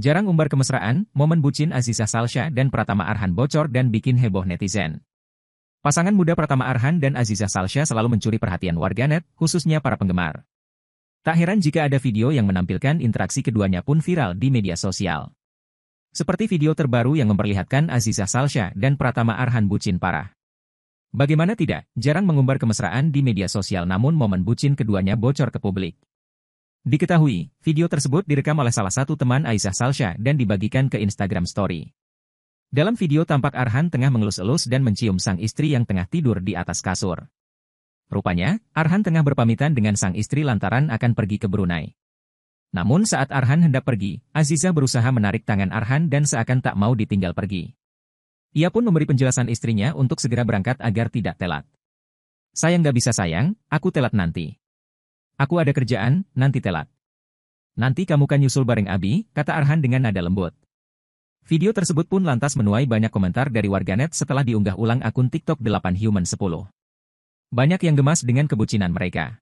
Jarang umbar kemesraan, momen bucin Aziza Salsha dan Pratama Arhan bocor dan bikin heboh netizen. Pasangan muda Pratama Arhan dan Aziza Salsha selalu mencuri perhatian warganet, khususnya para penggemar. Tak heran jika ada video yang menampilkan interaksi keduanya pun viral di media sosial. Seperti video terbaru yang memperlihatkan Aziza Salsha dan Pratama Arhan bucin parah. Bagaimana tidak, jarang mengumbar kemesraan di media sosial namun momen bucin keduanya bocor ke publik. Diketahui, video tersebut direkam oleh salah satu teman Aisyah Salsha dan dibagikan ke Instagram Story. Dalam video tampak Arhan tengah mengelus-elus dan mencium sang istri yang tengah tidur di atas kasur. Rupanya, Arhan tengah berpamitan dengan sang istri lantaran akan pergi ke Brunei. Namun saat Arhan hendak pergi, Aziza berusaha menarik tangan Arhan dan seakan tak mau ditinggal pergi. Ia pun memberi penjelasan istrinya untuk segera berangkat agar tidak telat. Sayang gak bisa sayang, aku telat nanti. Aku ada kerjaan, nanti telat. Nanti kamu kan nyusul bareng Abi, kata Arhan dengan nada lembut. Video tersebut pun lantas menuai banyak komentar dari warganet setelah diunggah ulang akun TikTok 8 Human 10. Banyak yang gemas dengan kebucinan mereka.